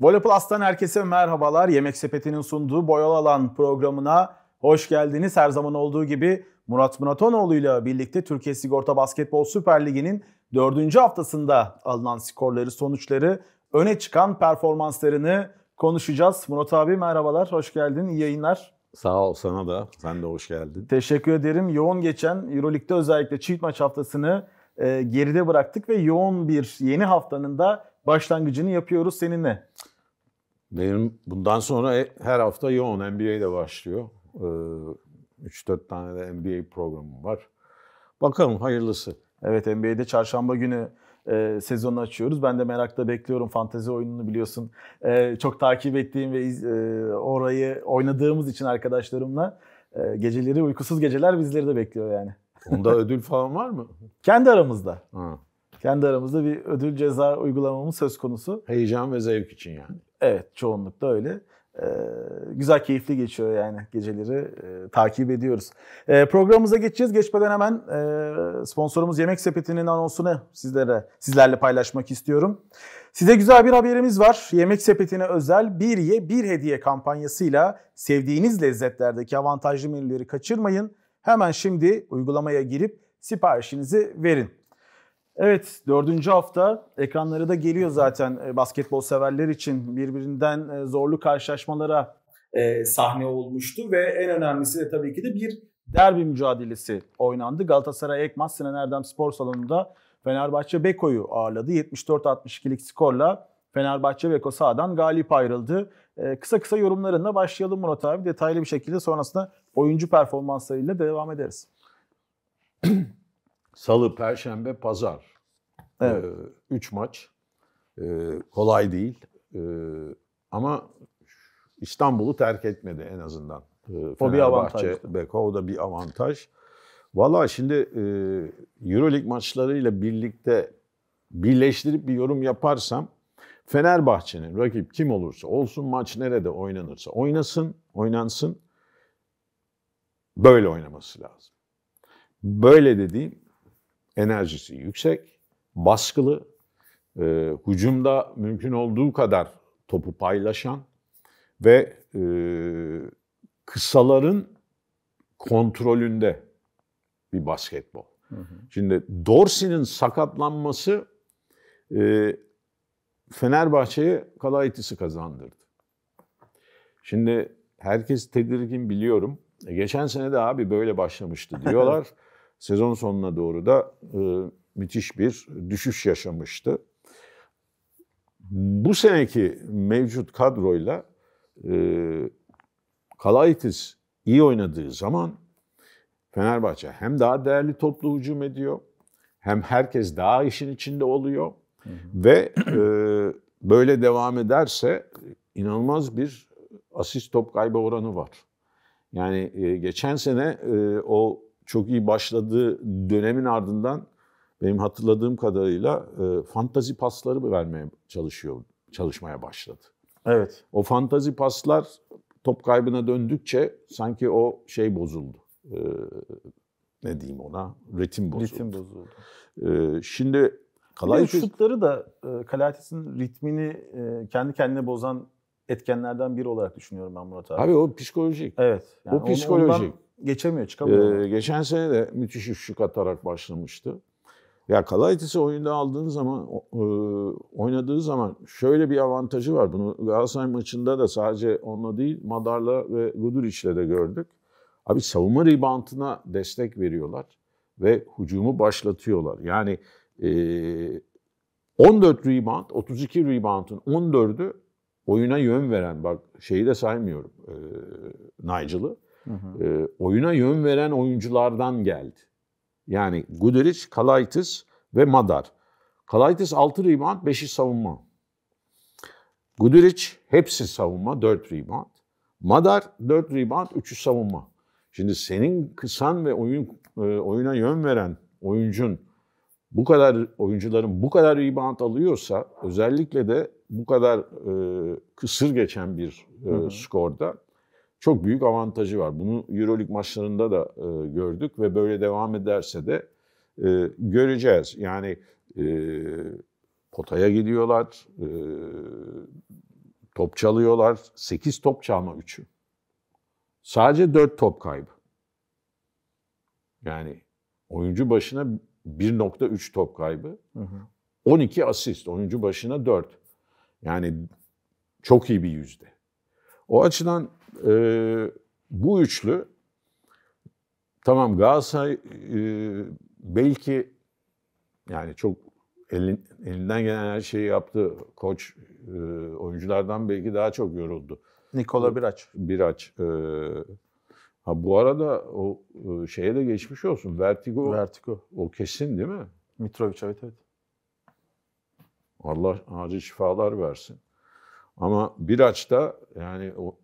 Vola Plus'tan herkese merhabalar. Yemek Sepeti'nin sunduğu Boyal Alan programına hoş geldiniz. Her zaman olduğu gibi Murat Muratonoğlu ile birlikte Türkiye Sigorta Basketbol Süper Ligi'nin dördüncü haftasında alınan skorları, sonuçları, öne çıkan performanslarını konuşacağız. Murat abi merhabalar, hoş geldin, iyi yayınlar. Sağ ol sana da, sen de hoş geldin. Teşekkür ederim. Yoğun geçen Euroleague'de özellikle çift maç haftasını e, geride bıraktık ve yoğun bir yeni haftanın da başlangıcını yapıyoruz seninle. Benim bundan sonra e, her hafta yoğun NBA'de başlıyor. 3-4 ee, tane de NBA programım var. Bakalım hayırlısı. Evet NBA'de çarşamba günü e, sezonu açıyoruz. Ben de merakla bekliyorum. Fantezi oyununu biliyorsun. E, çok takip ettiğim ve iz, e, orayı oynadığımız için arkadaşlarımla e, geceleri uykusuz geceler bizleri de bekliyor yani. Onda ödül falan var mı? Kendi aramızda. Ha. Kendi aramızda bir ödül ceza uygulamamız söz konusu. Heyecan ve zevk için yani. Evet çoğunlukla öyle. Ee, güzel, keyifli geçiyor yani geceleri e, takip ediyoruz. E, programımıza geçeceğiz. Geçmeden hemen e, sponsorumuz Yemek Sepeti'nin anonsunu sizlere sizlerle paylaşmak istiyorum. Size güzel bir haberimiz var. Yemek Sepeti'ne özel bir ye bir hediye kampanyasıyla sevdiğiniz lezzetlerdeki avantajlı menüleri kaçırmayın. Hemen şimdi uygulamaya girip siparişinizi verin. Evet dördüncü hafta ekranları da geliyor zaten e, basketbol severler için birbirinden e, zorlu karşılaşmalara e, sahne olmuştu ve en önemlisi de tabii ki de bir derbi mücadelesi oynandı. Galatasaray Ekmaz Sinan Erdem Spor Salonu'nda Fenerbahçe Beko'yu ağırladı. 74-62'lik skorla Fenerbahçe Beko sahadan galip ayrıldı. Ee, kısa kısa yorumlarınla başlayalım Murat abi. Detaylı bir şekilde sonrasında oyuncu performanslarıyla devam ederiz. Salı, Perşembe, Pazar. Evet. Ee, üç maç. Ee, kolay değil. Ee, ama İstanbul'u terk etmedi en azından. Ee, o bir avantaj. Beko, o da bir avantaj. Valla şimdi e, Euroleague maçlarıyla birlikte birleştirip bir yorum yaparsam Fenerbahçe'nin rakip kim olursa olsun maç nerede oynanırsa oynasın, oynansın böyle oynaması lazım. Böyle dediğim enerjisi yüksek, baskılı, e, hücumda mümkün olduğu kadar topu paylaşan ve e, kısaların kontrolünde bir basketbol. Hı hı. Şimdi Dorsey'nin sakatlanması e, Fenerbahçe'ye Kalaitis'i kazandırdı. Şimdi herkes tedirgin biliyorum. E, geçen sene de abi böyle başlamıştı diyorlar. Sezon sonuna doğru da e, müthiş bir düşüş yaşamıştı. Bu seneki mevcut kadroyla e, Kalaitis iyi oynadığı zaman Fenerbahçe hem daha değerli toplu hücum ediyor, hem herkes daha işin içinde oluyor hı hı. ve e, böyle devam ederse inanılmaz bir asist top kaybı oranı var. Yani e, geçen sene e, o çok iyi başladığı dönemin ardından benim hatırladığım kadarıyla e, fantazi pasları vermeye çalışıyor çalışmaya başladı. Evet. O fantazi paslar top kaybına döndükçe sanki o şey bozuldu. E, ne diyeyim ona? Ritim bozuldu. Ritim bozuldu. E, şimdi Kalay şutları da e, Kalatis'in ritmini e, kendi kendine bozan etkenlerden biri olarak düşünüyorum ben Murat abi. Abi o psikolojik. Evet. Yani o psikolojik. Geçemiyor, çıkamıyor. Ee, geçen sene de müthiş üçlük atarak başlamıştı. Ya Kalaitis'i oyunda aldığın zaman, e, oynadığı zaman şöyle bir avantajı var. Bunu Galatasaray maçında da sadece onunla değil, Madar'la ve Guduric'le de gördük. Abi savunma ribantına destek veriyorlar ve hücumu başlatıyorlar. Yani 14 ribant, 32 ribantın 14'ü oyuna yön veren, bak şeyi de saymıyorum e, Nigel'ı. Hı E, oyuna yön veren oyunculardan geldi. Yani Guderic, Kalaitis ve Madar. Kalaitis 6 rebound, 5'i savunma. Guderic hepsi savunma, 4 rebound. Madar 4 rebound, 3'ü savunma. Şimdi senin kısan ve oyun e, oyuna yön veren oyuncun bu kadar oyuncuların bu kadar rebound alıyorsa özellikle de bu kadar e, kısır geçen bir e, hı hı. skorda çok büyük avantajı var. Bunu Euroleague maçlarında da e, gördük ve böyle devam ederse de e, göreceğiz. Yani e, potaya gidiyorlar, e, top çalıyorlar. 8 top çalma üçü. Sadece 4 top kaybı. Yani oyuncu başına 1.3 top kaybı. Hı hı. 12 asist, oyuncu başına 4. Yani çok iyi bir yüzde. O açıdan e, bu üçlü tamam Galatasaray e, belki yani çok elin, elinden gelen her şeyi yaptı. Koç e, oyunculardan belki daha çok yoruldu. Nikola Biraç. Biraç. E, ha bu arada o e, şeye de geçmiş olsun. Vertigo. Vertigo. O kesin değil mi? Mitrovic evet evet. Allah acil şifalar versin. Ama Biraç da yani o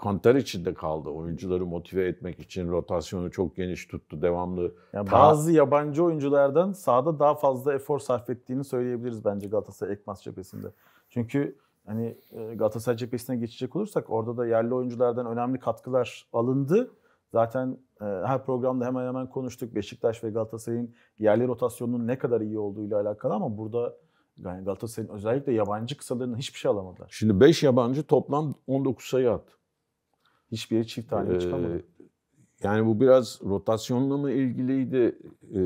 kantar içinde kaldı. Oyuncuları motive etmek için rotasyonu çok geniş tuttu devamlı. Yani bazı yabancı oyunculardan sahada daha fazla efor sarf ettiğini söyleyebiliriz bence Galatasaray Ekmaz cephesinde. Çünkü hani e, Galatasaray cephesine geçecek olursak orada da yerli oyunculardan önemli katkılar alındı. Zaten e, her programda hemen hemen konuştuk Beşiktaş ve Galatasaray'ın yerli rotasyonunun ne kadar iyi olduğuyla alakalı ama burada yani Galatasaray'ın özellikle yabancı kısalarının hiçbir şey alamadılar. Şimdi 5 yabancı toplam 19 sayı attı. Hiçbir çift haline ee, çıkamadı. Yani bu biraz rotasyonla mı ilgiliydi? Ee,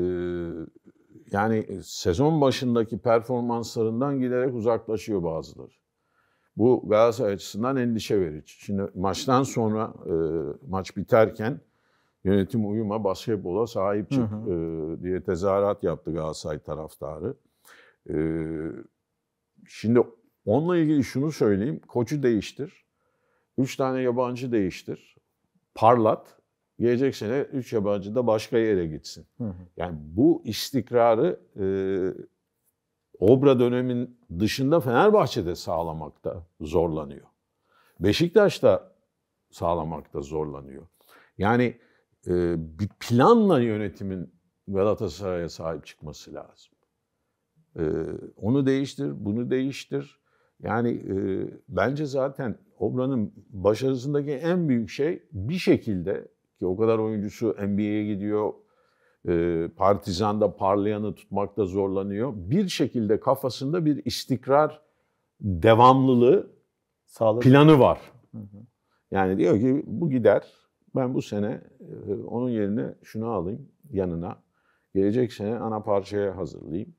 yani sezon başındaki performanslarından giderek uzaklaşıyor bazıları. Bu Galatasaray açısından endişe verici. Şimdi maçtan sonra e, maç biterken yönetim uyuma basketbola sahip çık hı hı. E, diye tezahürat yaptı Galatasaray taraftarı. E, şimdi onunla ilgili şunu söyleyeyim. Koçu değiştir. Üç tane yabancı değiştir. Parlat. Gelecek sene üç yabancı da başka yere gitsin. Hı hı. Yani bu istikrarı e, Obra dönemin dışında Fenerbahçe'de sağlamakta zorlanıyor. Beşiktaş'ta sağlamakta zorlanıyor. Yani e, bir planla yönetimin Galatasaray'a sahip çıkması lazım. E, onu değiştir, bunu değiştir. Yani e, bence zaten Obra'nın başarısındaki en büyük şey bir şekilde ki o kadar oyuncusu NBA'ye gidiyor, e, partizanda parlayanı tutmakta zorlanıyor. Bir şekilde kafasında bir istikrar devamlılığı Sağladı. planı var. Yani diyor ki bu gider. Ben bu sene e, onun yerine şunu alayım yanına. Gelecek sene ana parçaya hazırlayayım.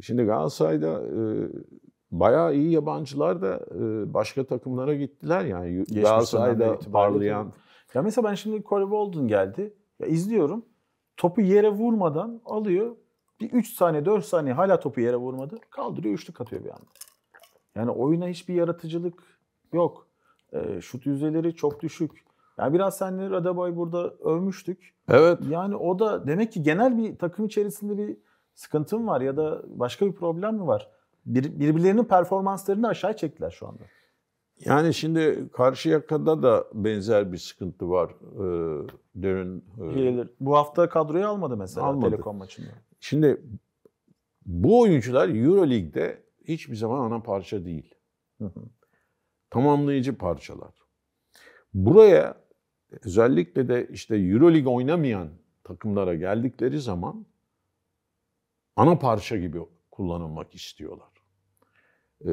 Şimdi Galatasaray'da e, bayağı iyi yabancılar da e, başka takımlara gittiler yani. Galatasaray'da parlayan. Ya mesela ben şimdi Corey Bolden geldi. Ya izliyorum. Topu yere vurmadan alıyor. Bir 3 saniye 4 saniye hala topu yere vurmadı. Kaldırıyor üçlük atıyor bir anda. Yani oyuna hiçbir yaratıcılık yok. E, şut yüzeleri çok düşük. Yani biraz senleri Radabay burada övmüştük. Evet. Yani o da demek ki genel bir takım içerisinde bir sıkıntım var ya da başka bir problem mi var? Bir, birbirlerinin performanslarını aşağı çektiler şu anda. Yani şimdi karşı Karşıyaka'da da benzer bir sıkıntı var. Ee, dönün. E, e Bu hafta kadroyu almadı mesela almadı. Telekom maçında. Şimdi bu oyuncular EuroLeague'de hiçbir zaman ana parça değil. Tamamlayıcı parçalar. Buraya özellikle de işte EuroLeague oynamayan takımlara geldikleri zaman ana parça gibi kullanılmak istiyorlar. Ee,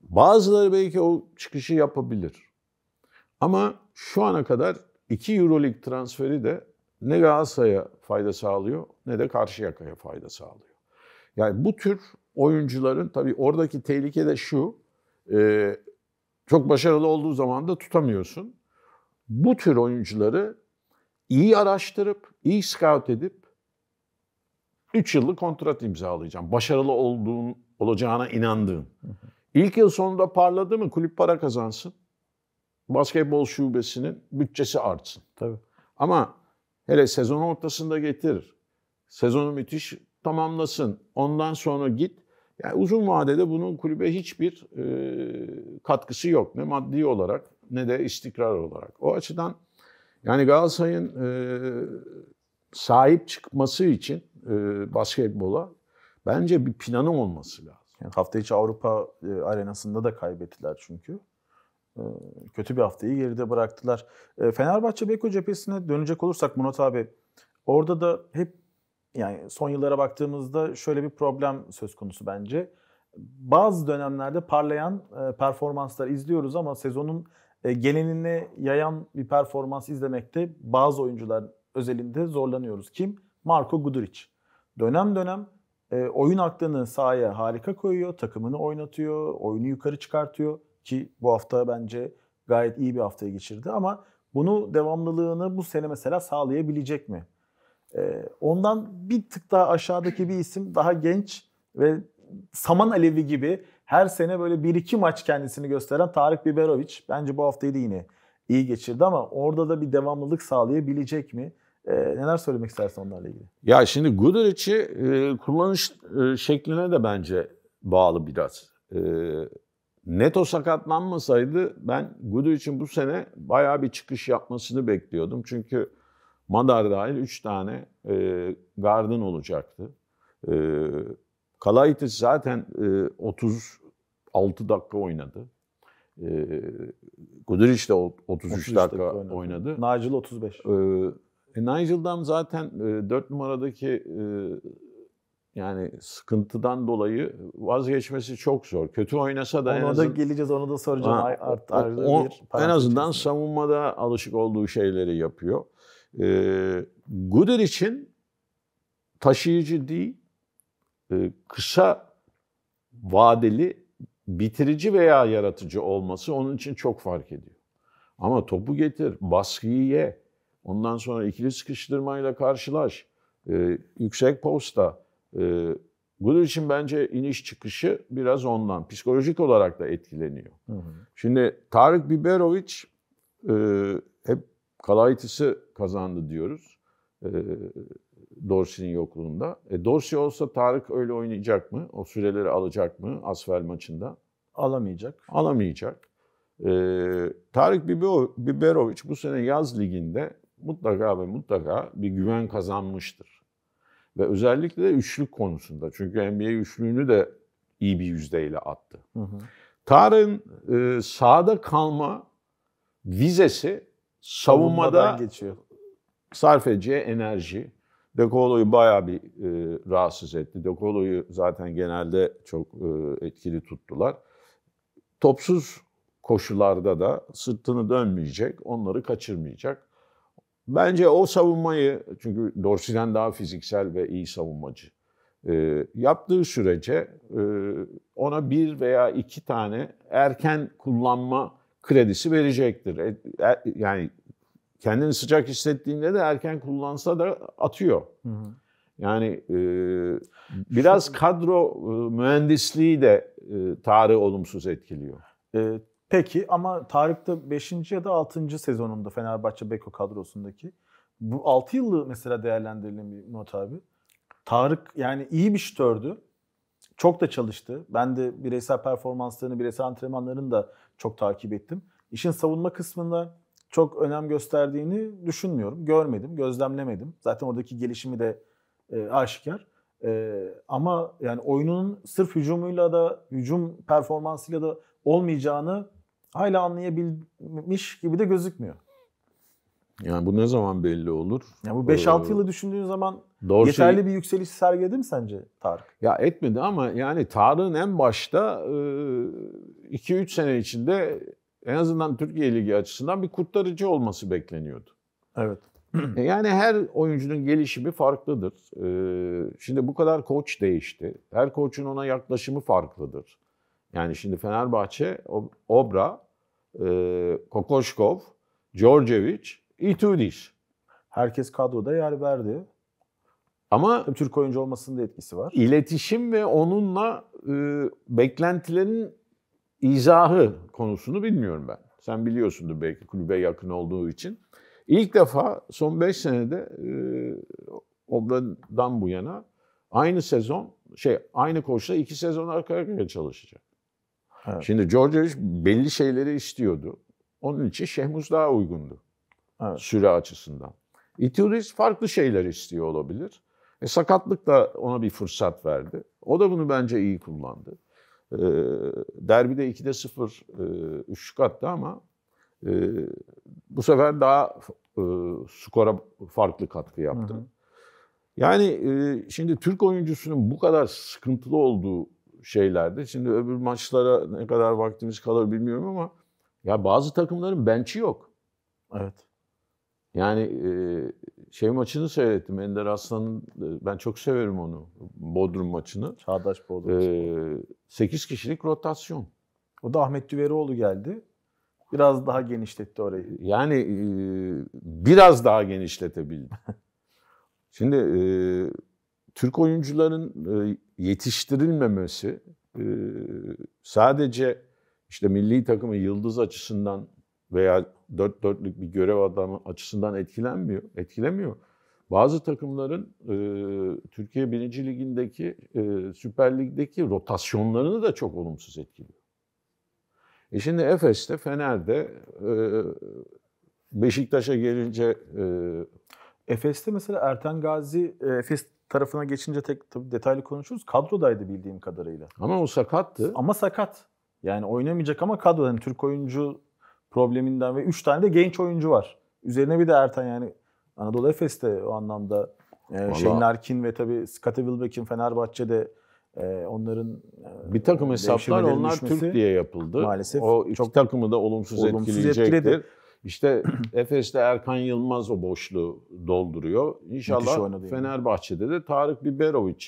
bazıları belki o çıkışı yapabilir. Ama şu ana kadar iki Euroleague transferi de ne Galatasaray'a fayda sağlıyor ne de Karşıyaka'ya fayda sağlıyor. Yani bu tür oyuncuların tabii oradaki tehlike de şu. E, çok başarılı olduğu zaman da tutamıyorsun. Bu tür oyuncuları iyi araştırıp, iyi scout edip 3 yıllık kontrat imzalayacağım. Başarılı olduğun, olacağına inandığın. İlk yıl sonunda parladı mı kulüp para kazansın. Basketbol şubesinin bütçesi artsın. Tabii. Ama hele sezon ortasında getir. Sezonu müthiş tamamlasın. Ondan sonra git. Yani uzun vadede bunun kulübe hiçbir e, katkısı yok. Ne maddi olarak ne de istikrar olarak. O açıdan yani Galatasaray'ın e, sahip çıkması için e, basketbola bence bir planım olması lazım. Yani hafta içi Avrupa e, arenasında da kaybettiler çünkü. E, kötü bir haftayı geride bıraktılar. E, Fenerbahçe Beko cephesine dönecek olursak Murat abi orada da hep yani son yıllara baktığımızda şöyle bir problem söz konusu bence. Bazı dönemlerde parlayan e, performanslar izliyoruz ama sezonun e, gelenine yayan bir performans izlemekte bazı oyuncular özelinde zorlanıyoruz. Kim? Marco Guduric. Dönem dönem e, oyun aklını sahaya harika koyuyor. Takımını oynatıyor. Oyunu yukarı çıkartıyor. Ki bu hafta bence gayet iyi bir haftayı geçirdi ama bunu devamlılığını bu sene mesela sağlayabilecek mi? E, ondan bir tık daha aşağıdaki bir isim daha genç ve saman alevi gibi her sene böyle bir iki maç kendisini gösteren Tarık Biberovic. Bence bu haftayı da yine iyi geçirdi ama orada da bir devamlılık sağlayabilecek mi? Ee, neler söylemek istersin onlarla ilgili? Ya şimdi Goodrich'i e, kullanış e, şekline de bence bağlı biraz. E, Neto sakatlanmasaydı ben Goodrich'in bu sene bayağı bir çıkış yapmasını bekliyordum. Çünkü Madar dahil 3 tane e, gardın olacaktı. E, Kalaitis zaten e, 36 dakika oynadı. E, Guduric de 33, 33 dakika, dakika oynadı. oynadı. Nacil 35. E, e, Nigel'dan zaten e, 4 numaradaki e, yani sıkıntıdan dolayı vazgeçmesi çok zor. Kötü oynasa da ona en azından... da geleceğiz, ona da soracağım. Ha, art, art, o, bir en azından içerisinde. savunmada alışık olduğu şeyleri yapıyor. E, Guder için taşıyıcı değil, e, kısa vadeli bitirici veya yaratıcı olması onun için çok fark ediyor. Ama topu getir, baskıyı ye, Ondan sonra ikili sıkıştırmayla karşılaş. E, yüksek posta. E, bunun için bence iniş çıkışı biraz ondan. Psikolojik olarak da etkileniyor. Hı hı. Şimdi Tarık Biberoviç e, hep Kalaitis'i kazandı diyoruz. E, Dorsi'nin yokluğunda. E, Dorsi olsa Tarık öyle oynayacak mı? O süreleri alacak mı Asfel maçında? Alamayacak. Alamayacak. E, Tarık Biberoviç bu sene yaz liginde mutlaka ve mutlaka bir güven kazanmıştır. Ve özellikle de üçlük konusunda. Çünkü NBA üçlüğünü de iyi bir yüzdeyle attı. Hı hı. Tarın e, sahada kalma vizesi savunmada geçiyor. sarf edeceği enerji. De Colo'yu bayağı bir e, rahatsız etti. De zaten genelde çok e, etkili tuttular. Topsuz koşularda da sırtını dönmeyecek, onları kaçırmayacak. Bence o savunmayı çünkü Dorsi'den daha fiziksel ve iyi savunmacı e, yaptığı sürece e, ona bir veya iki tane erken kullanma kredisi verecektir. E, er, yani kendini sıcak hissettiğinde de erken kullansa da atıyor. Hı hı. Yani e, biraz kadro e, mühendisliği de e, tarih olumsuz etkiliyor. E, Peki ama Tarık da 5. ya da 6. sezonunda Fenerbahçe Beko kadrosundaki. Bu 6 yıllık mesela değerlendirelim bir not abi. Tarık yani iyi bir şütördü. Çok da çalıştı. Ben de bireysel performanslarını, bireysel antrenmanlarını da çok takip ettim. İşin savunma kısmında çok önem gösterdiğini düşünmüyorum. Görmedim, gözlemlemedim. Zaten oradaki gelişimi de e, aşikar. E, ama yani oyunun sırf hücumuyla da, hücum performansıyla da olmayacağını hala anlayabilmiş gibi de gözükmüyor. Yani bu ne zaman belli olur? Ya bu 5-6 ee, yılı düşündüğün zaman doğru şey- yeterli bir yükseliş sergiledi mi sence Tarık? Ya etmedi ama yani Tarık'ın en başta 2-3 e, sene içinde en azından Türkiye Ligi açısından bir kurtarıcı olması bekleniyordu. Evet. E, yani her oyuncunun gelişimi farklıdır. E, şimdi bu kadar koç değişti. Her koçun ona yaklaşımı farklıdır. Yani şimdi Fenerbahçe, Obra, e, Kokoşkov, Djordjevic, Itudiş. Herkes kadroda yer verdi. Ama Türk oyuncu olmasının da etkisi var. İletişim ve onunla e, beklentilerin izahı konusunu bilmiyorum ben. Sen biliyorsundur belki kulübe yakın olduğu için. İlk defa son 5 senede e, Obla'dan bu yana aynı sezon şey aynı koçla iki sezon arka arkaya çalışacak. Evet. Şimdi George belli şeyleri istiyordu. Onun için Şehmuz daha uygundu. Evet. Süre açısından. Itiris farklı şeyler istiyor olabilir. E, sakatlık da ona bir fırsat verdi. O da bunu bence iyi kullandı. E, derbide 2'de 0 e, üçlük attı ama e, bu sefer daha e, skora farklı katkı yaptı. Hı hı. Yani e, şimdi Türk oyuncusunun bu kadar sıkıntılı olduğu şeylerde. Şimdi öbür maçlara ne kadar vaktimiz kalır bilmiyorum ama ya bazı takımların bench'i yok. Evet. Yani e, şey maçını seyrettim. Ender Aslan'ın e, ben çok severim onu. Bodrum maçını. Çağdaş Bodrum. Ee, 8 kişilik rotasyon. O da Ahmet Düveroğlu geldi. Biraz daha genişletti orayı. Yani e, biraz daha genişletebildi. Şimdi Türk oyuncuların e, yetiştirilmemesi e, sadece işte milli takımı yıldız açısından veya dört dörtlük bir görev adamı açısından etkilenmiyor, etkilemiyor. Bazı takımların e, Türkiye Birinci Ligi'ndeki, e, Süper Lig'deki rotasyonlarını da çok olumsuz etkiliyor. E şimdi Efes'te, Fener'de, e, Beşiktaş'a gelince... E, Efes'te mesela Erten Gazi, e, Efes tarafına geçince tek tabii detaylı konuşuruz. Kadrodaydı bildiğim kadarıyla. Ama o sakattı. Ama sakat. Yani oynamayacak ama kadroda. Yani Türk oyuncu probleminden ve 3 tane de genç oyuncu var. Üzerine bir de Ertan yani Anadolu Efes'te o anlamda e, Vallahi... Shane ve tabii Scottie Wilbeck'in Fenerbahçe'de e, onların e, bir takım hesaplar onlar düşmesi, Türk diye yapıldı. Maalesef o iki çok takımı da olumsuz, olumsuz etkileyecektir. Etkiledi. İşte Efes'te Erkan Yılmaz o boşluğu dolduruyor. İnşallah Fenerbahçe'de de Tarık Biberovic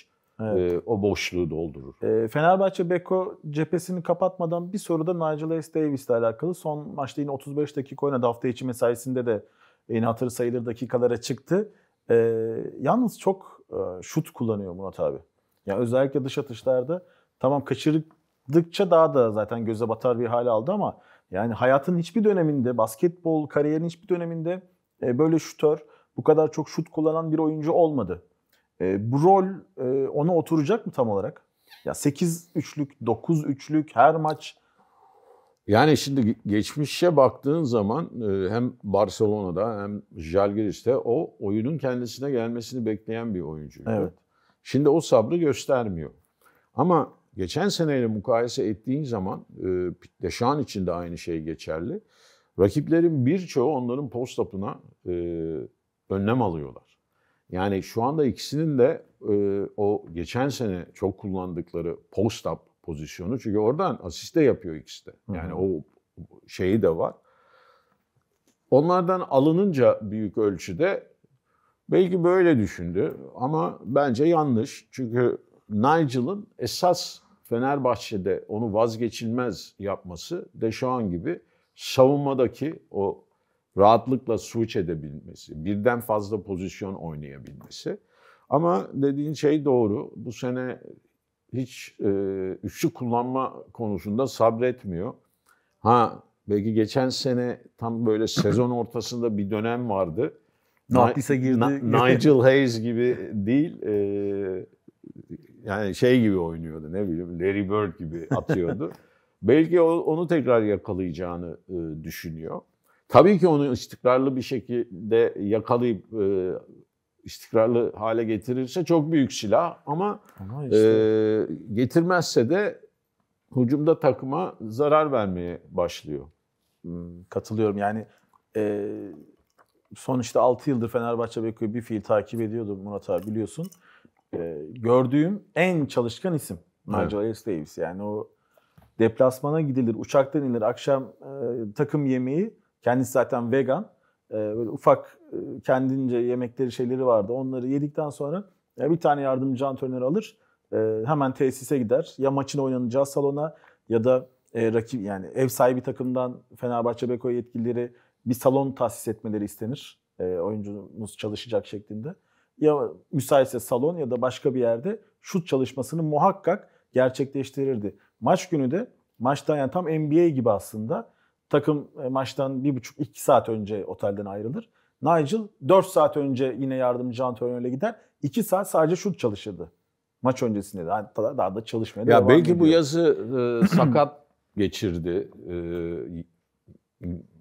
evet. e, o boşluğu doldurur. E, Fenerbahçe Beko cephesini kapatmadan bir soru da Nigel S. Davis ile alakalı. Son maçta yine 35 dakika oynadı. Hafta içi mesaisinde de yine hatır sayılır dakikalara çıktı. E, yalnız çok e, şut kullanıyor Murat abi. Yani özellikle dış atışlarda tamam kaçırdıkça daha da zaten göze batar bir hale aldı ama yani hayatın hiçbir döneminde, basketbol kariyerinin hiçbir döneminde e, böyle şutör, bu kadar çok şut kullanan bir oyuncu olmadı. E, bu rol e, ona oturacak mı tam olarak? Ya 8 üçlük, 9 üçlük her maç. Yani şimdi geçmişe baktığın zaman e, hem Barcelona'da hem Jalgiris'te o oyunun kendisine gelmesini bekleyen bir oyuncuydu. Evet. Şimdi o sabrı göstermiyor. Ama geçen seneyle mukayese ettiğin zaman e, Deşan için de aynı şey geçerli. Rakiplerin birçoğu onların postapına e, önlem alıyorlar. Yani şu anda ikisinin de e, o geçen sene çok kullandıkları postap pozisyonu çünkü oradan asiste yapıyor ikisi de. Yani Hı -hı. o şeyi de var. Onlardan alınınca büyük ölçüde belki böyle düşündü ama bence yanlış. Çünkü Nigel'ın esas Fenerbahçe'de onu vazgeçilmez yapması de şu an gibi savunmadaki o rahatlıkla suç edebilmesi, birden fazla pozisyon oynayabilmesi. Ama dediğin şey doğru. Bu sene hiç e, üçlü kullanma konusunda sabretmiyor. Ha belki geçen sene tam böyle sezon ortasında bir dönem vardı. Ne girdi. Na, Nigel Hayes gibi değil. E, yani şey gibi oynuyordu ne bileyim Larry Bird gibi atıyordu. Belki onu tekrar yakalayacağını e, düşünüyor. Tabii ki onu istikrarlı bir şekilde yakalayıp e, istikrarlı hale getirirse çok büyük silah ama, ama işte. E, getirmezse de hücumda takıma zarar vermeye başlıyor. Hmm, katılıyorum yani e, son işte 6 yıldır Fenerbahçe Beko'yu bir fiil takip ediyordu Murat abi biliyorsun e, gördüğüm en çalışkan isim. Nigel evet. Davis yani o deplasmana gidilir, uçaktan inilir, akşam e, takım yemeği. Kendisi zaten vegan. E, böyle ufak e, kendince yemekleri şeyleri vardı. Onları yedikten sonra e, bir tane yardımcı antrenör alır. E, hemen tesise gider. Ya maçın oynanacağı salona ya da e, rakip yani ev sahibi takımdan Fenerbahçe Beko yetkilileri bir salon tahsis etmeleri istenir. E, oyuncumuz çalışacak şeklinde ya müsaitse salon ya da başka bir yerde şut çalışmasını muhakkak gerçekleştirirdi. Maç günü de maçtan yani tam NBA gibi aslında takım e, maçtan bir buçuk iki saat önce otelden ayrılır. Nigel 4 saat önce yine yardımcı antrenörle gider. 2 saat sadece şut çalışırdı. Maç öncesinde daha, daha da çalışmaya ya devam belki ediyor. bu yazı e, sakat geçirdi. E,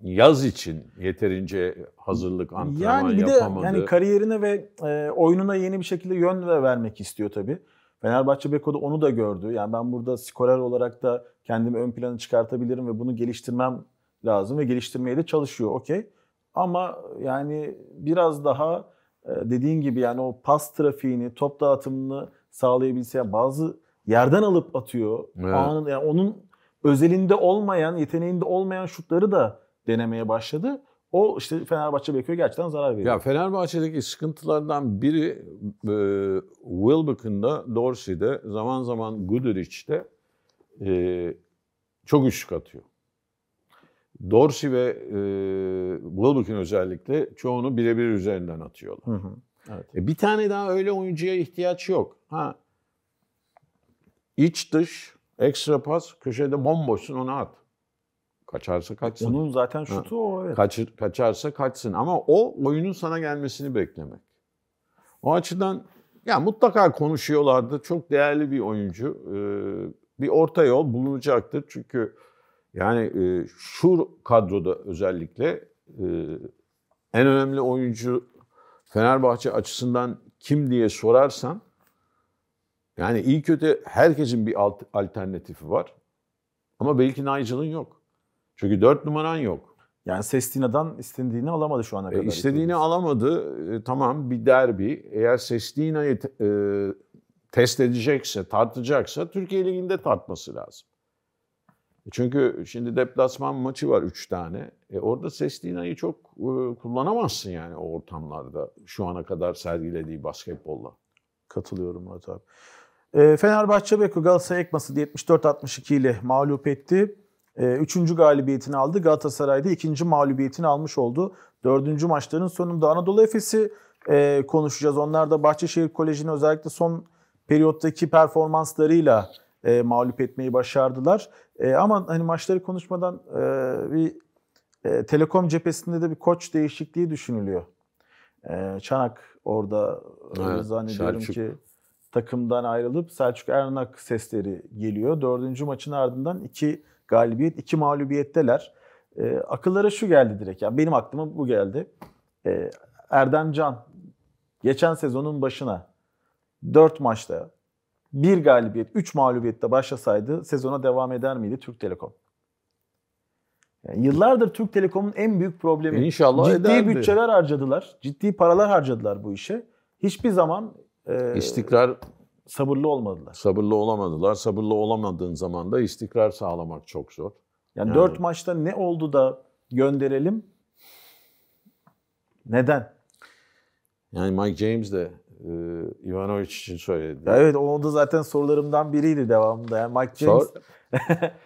yaz için yeterince hazırlık, antrenman yani bir de, Yani hani kariyerine ve e, oyununa yeni bir şekilde yön de vermek istiyor tabii. Fenerbahçe Beko'da onu da gördü. Yani ben burada skorer olarak da kendimi ön plana çıkartabilirim ve bunu geliştirmem lazım ve geliştirmeye de çalışıyor. Okey. Ama yani biraz daha e, dediğin gibi yani o pas trafiğini, top dağıtımını sağlayabilse yani bazı yerden alıp atıyor. Evet. Anın, yani onun özelinde olmayan, yeteneğinde olmayan şutları da denemeye başladı. O işte Fenerbahçe bekliyor gerçekten zarar veriyor. Ya Fenerbahçe'deki sıkıntılardan biri e, Wilbekin'de, Dorsey'de, zaman zaman Guduric'de e, çok üçlük atıyor. Dorsey ve e, Wilbekin özellikle çoğunu birebir üzerinden atıyorlar. Hı hı. Evet. E, bir tane daha öyle oyuncuya ihtiyaç yok. Ha iç dış Ekstra pas köşede bomboşsun onu at. Kaçarsa kaçsın. Onun zaten şutu ha. o evet. Kaçır, kaçarsa kaçsın ama o oyunun sana gelmesini beklemek. O açıdan ya mutlaka konuşuyorlardı. Çok değerli bir oyuncu. Ee, bir orta yol bulunacaktır. Çünkü yani e, şu kadroda özellikle e, en önemli oyuncu Fenerbahçe açısından kim diye sorarsan yani iyi kötü herkesin bir alt, alternatifi var. Ama belki Nigel'ın yok. Çünkü dört numaran yok. Yani Sestina'dan istediğini alamadı şu ana e, kadar. E, istediğini alamadı. E, tamam bir derbi. Eğer Sestina'yı e, test edecekse, tartacaksa Türkiye Ligi'nde tartması lazım. E, çünkü şimdi deplasman maçı var üç tane. E orada Sestina'yı çok e, kullanamazsın yani o ortamlarda şu ana kadar sergilediği basketbolla. Katılıyorum Murat abi. E, Fenerbahçe Beko Galatasaray ekması 74-62 ile mağlup etti. E, üçüncü galibiyetini aldı. Galatasaray'da ikinci mağlubiyetini almış oldu. Dördüncü maçların sonunda Anadolu Efes'i e, konuşacağız. Onlar da Bahçeşehir Koleji'ni özellikle son periyottaki performanslarıyla mağlup etmeyi başardılar. ama hani maçları konuşmadan bir Telekom cephesinde de bir koç değişikliği düşünülüyor. Çanak orada evet, zannediyorum Selçuk. ki takımdan ayrılıp Selçuk Ernak sesleri geliyor. Dördüncü maçın ardından iki galibiyet, iki mağlubiyetteler. E, akıllara şu geldi direkt. Yani benim aklıma bu geldi. E, Erdem Can geçen sezonun başına 4 maçta bir galibiyet, 3 mağlubiyette başlasaydı sezona devam eder miydi Türk Telekom? Yani yıllardır Türk Telekom'un en büyük problemi. İnşallah Ciddi ederdi. bütçeler harcadılar. Ciddi paralar harcadılar bu işe. Hiçbir zaman e, istikrar sabırlı olmadılar. Sabırlı olamadılar. Sabırlı olamadığın zaman da istikrar sağlamak çok zor. Yani, yani dört maçta ne oldu da gönderelim? Neden? Yani Mike James de e, Ivanovic için söyledi. evet o da zaten sorularımdan biriydi devamında. Yani Mike James Sor.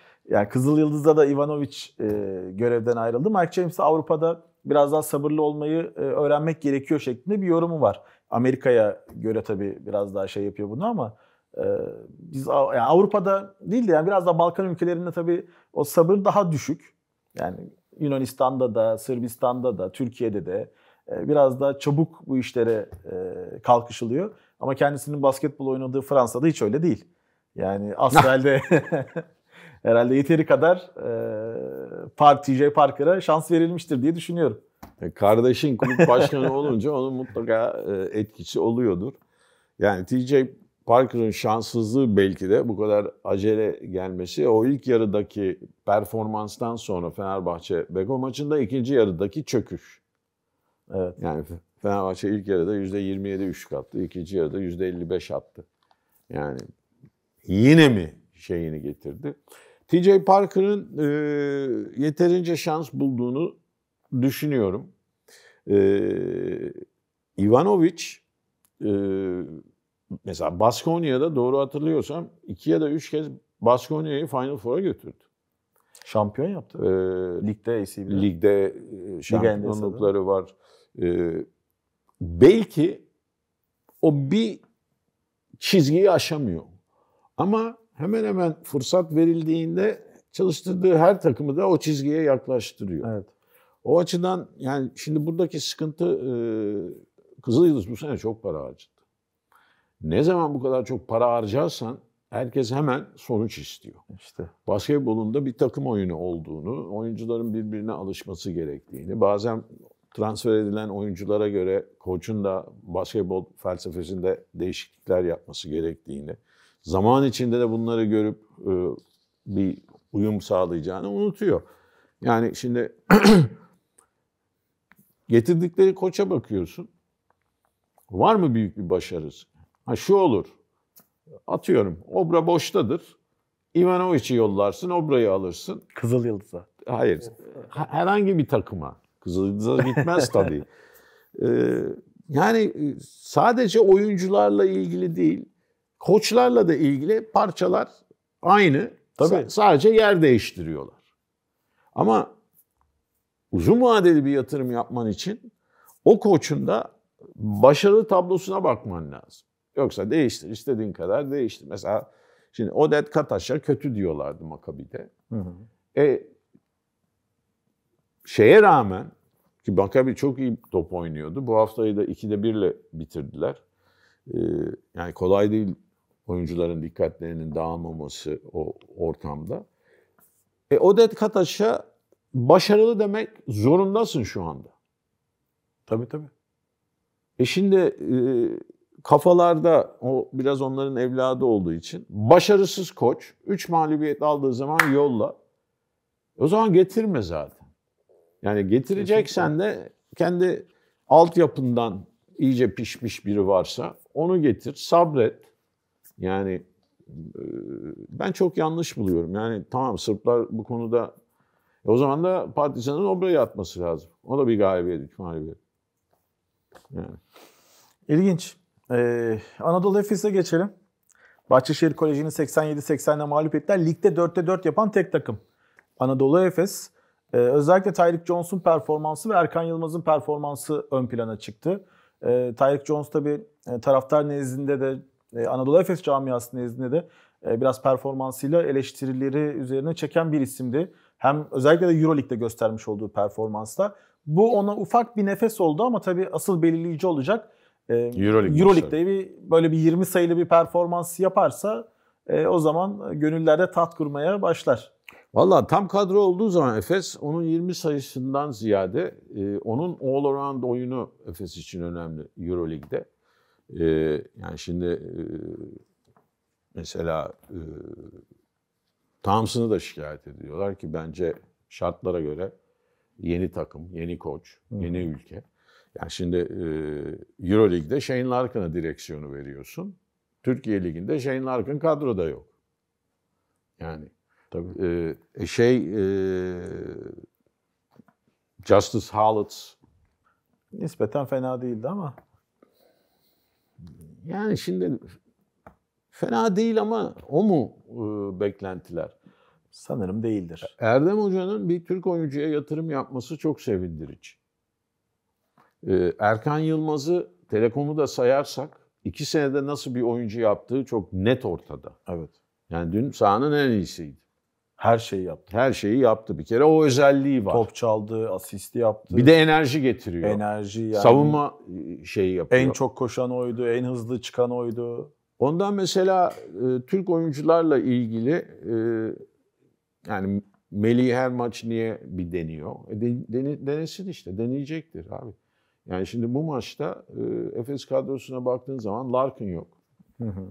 yani Kızıl Yıldız'da da Ivanovic e, görevden ayrıldı. Mike James Avrupa'da biraz daha sabırlı olmayı e, öğrenmek gerekiyor şeklinde bir yorumu var. Amerika'ya göre tabii biraz daha şey yapıyor bunu ama e, biz yani Avrupa'da değil de yani biraz daha Balkan ülkelerinde tabii o sabır daha düşük. Yani Yunanistan'da da, Sırbistan'da da, Türkiye'de de e, biraz daha çabuk bu işlere e, kalkışılıyor. Ama kendisinin basketbol oynadığı Fransa'da hiç öyle değil. Yani Astral'de herhalde yeteri kadar e, Park, TJ Parker'a şans verilmiştir diye düşünüyorum. E, kardeşin kulüp başkanı olunca onun mutlaka e, etkisi oluyordur. Yani TJ Parker'ın şanssızlığı belki de bu kadar acele gelmesi. O ilk yarıdaki performanstan sonra Fenerbahçe Beko maçında ikinci yarıdaki çöküş. Evet. Yani Fenerbahçe ilk yarıda %27 üçlük attı. ikinci yarıda %55 attı. Yani yine mi şeyini getirdi? TJ Parker'ın e, yeterince şans bulduğunu düşünüyorum. Ee, Ivanovic e, mesela Baskonya'da doğru hatırlıyorsam iki ya da üç kez Baskonya'yı Final Four'a götürdü. Şampiyon yaptı. Ee, ligde ACB'de. Ligde e, şampiyonlukları var. Ee, belki o bir çizgiyi aşamıyor. Ama hemen hemen fırsat verildiğinde çalıştırdığı her takımı da o çizgiye yaklaştırıyor. Evet. O açıdan yani şimdi buradaki sıkıntı e, Kızıl Yıldız bu sene çok para harcadı. Ne zaman bu kadar çok para harcarsan herkes hemen sonuç istiyor. İşte. Basketbolun da bir takım oyunu olduğunu, oyuncuların birbirine alışması gerektiğini, bazen transfer edilen oyunculara göre koçun da basketbol felsefesinde değişiklikler yapması gerektiğini, zaman içinde de bunları görüp e, bir uyum sağlayacağını unutuyor. Yani şimdi Getirdikleri koça bakıyorsun. Var mı büyük bir başarısı? Ha şu olur. Atıyorum. Obra boştadır. İvanovic'i yollarsın, Obra'yı alırsın. Kızıl Yıldız'a. Hayır. Herhangi bir takıma. Kızıl Yıldız'a gitmez tabii. ee, yani e, sadece oyuncularla ilgili değil, koçlarla da ilgili parçalar aynı. Tabii. S- sadece yer değiştiriyorlar. Ama uzun vadeli bir yatırım yapman için o koçun da başarı tablosuna bakman lazım. Yoksa değiştir, istediğin kadar değiştir. Mesela şimdi Odet Kataş'a kötü diyorlardı Makabi'de. Hı hı. E, şeye rağmen ki Makabi çok iyi top oynuyordu. Bu haftayı da 2'de 1 ile bitirdiler. E, yani kolay değil oyuncuların dikkatlerinin dağılmaması o ortamda. E, Odet Kataş'a başarılı demek zorundasın şu anda. Tabii tabii. E şimdi e, kafalarda o biraz onların evladı olduğu için başarısız koç 3 mağlubiyet aldığı zaman yolla. O zaman getirme zaten. Yani getireceksen de kendi altyapından iyice pişmiş biri varsa onu getir, sabret. Yani e, ben çok yanlış buluyorum. Yani tamam Sırplar bu konuda e o zaman da Partizan'ın obrayı atması lazım. O da bir galibiyet, üç mağlubiyet. Yani. İlginç. Ee, Anadolu Efes'e geçelim. Bahçeşehir Koleji'ni 87-80'le mağlup ettiler. Ligde 4'te 4 yapan tek takım. Anadolu Efes. Ee, özellikle Tyreek Johnson performansı ve Erkan Yılmaz'ın performansı ön plana çıktı. Ee, Tyreek Jones tabi e, taraftar nezdinde de e, Anadolu Efes camiası nezdinde de e, biraz performansıyla eleştirileri üzerine çeken bir isimdi hem özellikle de Euroleague'de göstermiş olduğu performansla. Bu ona ufak bir nefes oldu ama tabii asıl belirleyici olacak. E, Euroleague Euroleague'de bir, böyle bir 20 sayılı bir performans yaparsa e, o zaman gönüllerde tat kurmaya başlar. Valla tam kadro olduğu zaman Efes onun 20 sayısından ziyade e, onun all around oyunu Efes için önemli Euroleague'de. E, yani şimdi e, mesela e, Thompson'ı da şikayet ediyorlar ki bence şartlara göre yeni takım, yeni koç, yeni hmm. ülke. Yani şimdi e, Euro Shane Larkin'a direksiyonu veriyorsun. Türkiye Ligi'nde Shane Larkin kadroda yok. Yani tabii e, e şey e, Justice Hallett nispeten fena değildi ama yani şimdi Fena değil ama o mu e, beklentiler? Sanırım değildir. Erdem Hoca'nın bir Türk oyuncuya yatırım yapması çok sevindirici. E, Erkan Yılmaz'ı Telekom'u da sayarsak iki senede nasıl bir oyuncu yaptığı çok net ortada. Evet. Yani dün sahanın en iyisiydi. Her şeyi yaptı. Her şeyi yaptı. Bir kere o özelliği var. Top çaldı, asisti yaptı. Bir de enerji getiriyor. Enerji yani. Savunma e, şeyi yapıyor. En çok koşan oydu, en hızlı çıkan oydu. Ondan mesela e, Türk oyuncularla ilgili e, yani Melih her maç niye bir deniyor? E, den, denesin işte, deneyecektir abi. Yani şimdi bu maçta e, Efes kadrosuna baktığın zaman Larkin yok. Hı hı.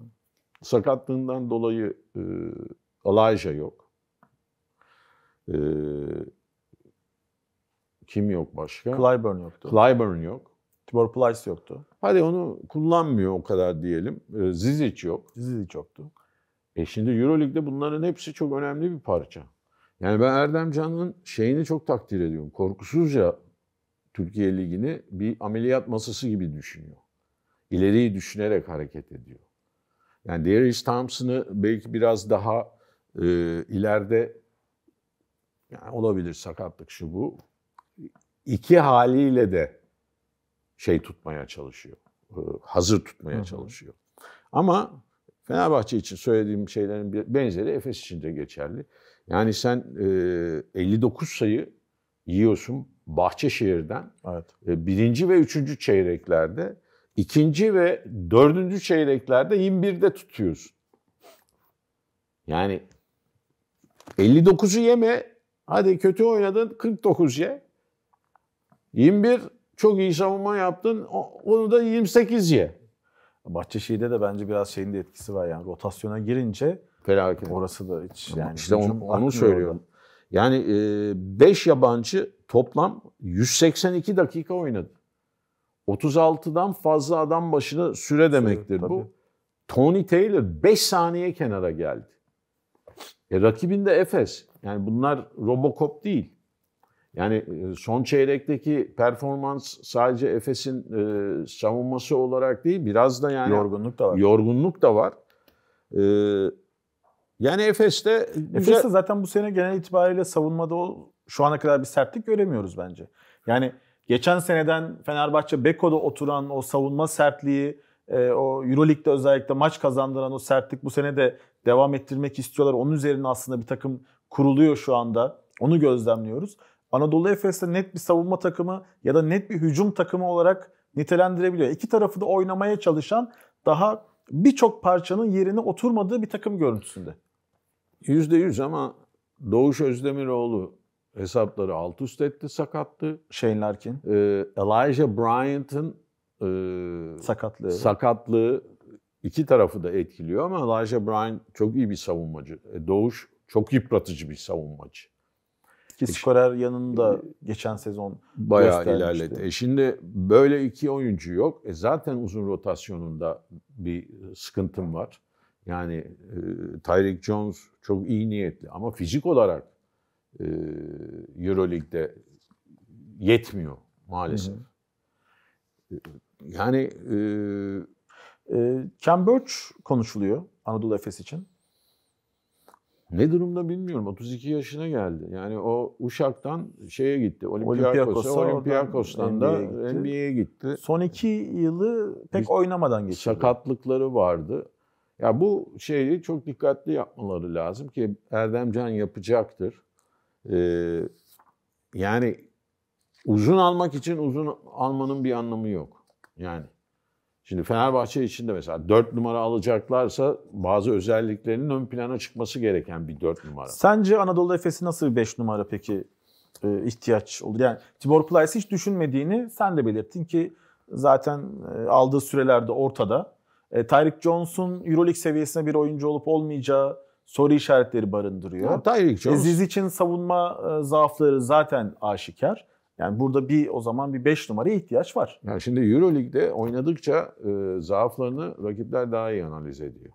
Sakatlığından dolayı e, Elijah yok. E, kim yok başka? Clyburn yoktu. Clyburn yok. Spor Plus yoktu. Hadi onu kullanmıyor o kadar diyelim. Ee, Zizic yok. Zizic yoktu. E şimdi Euroleague'de bunların hepsi çok önemli bir parça. Yani ben Erdem Can'ın şeyini çok takdir ediyorum. Korkusuzca Türkiye Ligi'ni bir ameliyat masası gibi düşünüyor. İleriyi düşünerek hareket ediyor. Yani Darius Thompson'ı belki biraz daha e, ileride yani olabilir sakatlık şu bu. İki haliyle de şey tutmaya çalışıyor. Ee, hazır tutmaya Hı-hı. çalışıyor. Ama Fenerbahçe için söylediğim şeylerin benzeri Efes için de geçerli. Yani sen 59 e, sayı yiyorsun Bahçeşehir'den. Evet. E, birinci ve üçüncü çeyreklerde, ikinci ve dördüncü çeyreklerde 21'de tutuyorsun. Yani 59'u yeme, hadi kötü oynadın 49 ye. 21 çok iyi savunma yaptın. Onu da 28 ye. Bahçeşehir'de de bence biraz şeyin de etkisi var. Yani rotasyona girince Felaket. orası da hiç yani. İşte onu, onu söylüyorum. Orada. Yani 5 e, yabancı toplam 182 dakika oynadı. 36'dan fazla adam başına süre demektir Tabii. bu. Tony Taylor 5 saniye kenara geldi. E, rakibinde Efes. Yani bunlar Robocop değil. Yani e, son çeyrekteki performans sadece Efes'in e, savunması olarak değil biraz da yani yorgunluk da var. Yorgunluk da var. E, yani Efes'te güzel... Efes'te zaten bu sene genel itibariyle savunmada o şu ana kadar bir sertlik göremiyoruz bence. Yani geçen seneden Fenerbahçe Beko'da oturan o savunma sertliği, e, o EuroLeague'de özellikle maç kazandıran o sertlik bu sene de devam ettirmek istiyorlar. Onun üzerine aslında bir takım kuruluyor şu anda. Onu gözlemliyoruz. Anadolu Efes'te net bir savunma takımı ya da net bir hücum takımı olarak nitelendirebiliyor. İki tarafı da oynamaya çalışan daha birçok parçanın yerine oturmadığı bir takım görüntüsünde. Yüzde yüz ama Doğuş Özdemiroğlu hesapları alt üst etti, sakattı. Shane Larkin. Ee, Elijah Bryant'ın e, sakatlığı. sakatlığı iki tarafı da etkiliyor ama Elijah Bryant çok iyi bir savunmacı. E, Doğuş çok yıpratıcı bir savunmacı. Ki skorer yanında geçen sezon bayağı ilerledi. E şimdi böyle iki oyuncu yok. E zaten uzun rotasyonunda bir sıkıntım var. Yani e, Tyreek Jones çok iyi niyetli ama fizik olarak e, Euroleague'de yetmiyor maalesef. Hı hı. Yani e, e, Cam Birch konuşuluyor Anadolu Efes için. Ne durumda bilmiyorum. 32 yaşına geldi. Yani o Uşak'tan şeye gitti. Olympiakos'a, Olympiakos'tan da NBA'ye gitti. NBA'ye gitti. Son iki yılı pek Biz, oynamadan geçirdi. Sakatlıkları vardı. Ya bu şeyi çok dikkatli yapmaları lazım ki Erdemcan yapacaktır. Ee, yani uzun almak için uzun almanın bir anlamı yok. Yani Şimdi Fenerbahçe için de mesela 4 numara alacaklarsa bazı özelliklerinin ön plana çıkması gereken bir 4 numara. Sence Anadolu Efes'i nasıl bir 5 numara peki e, ihtiyaç olur? Yani Tibor Plyce'i hiç düşünmediğini sen de belirttin ki zaten e, aldığı sürelerde ortada. E, Tyreek Johnson EuroLeague seviyesine bir oyuncu olup olmayacağı soru işaretleri barındırıyor. Ya, Tyreek Johnson. E, Ziz için savunma e, zaafları zaten aşikar. Yani burada bir o zaman bir 5 numaraya ihtiyaç var. Yani şimdi Euroleague'de oynadıkça e, zaaflarını rakipler daha iyi analiz ediyor.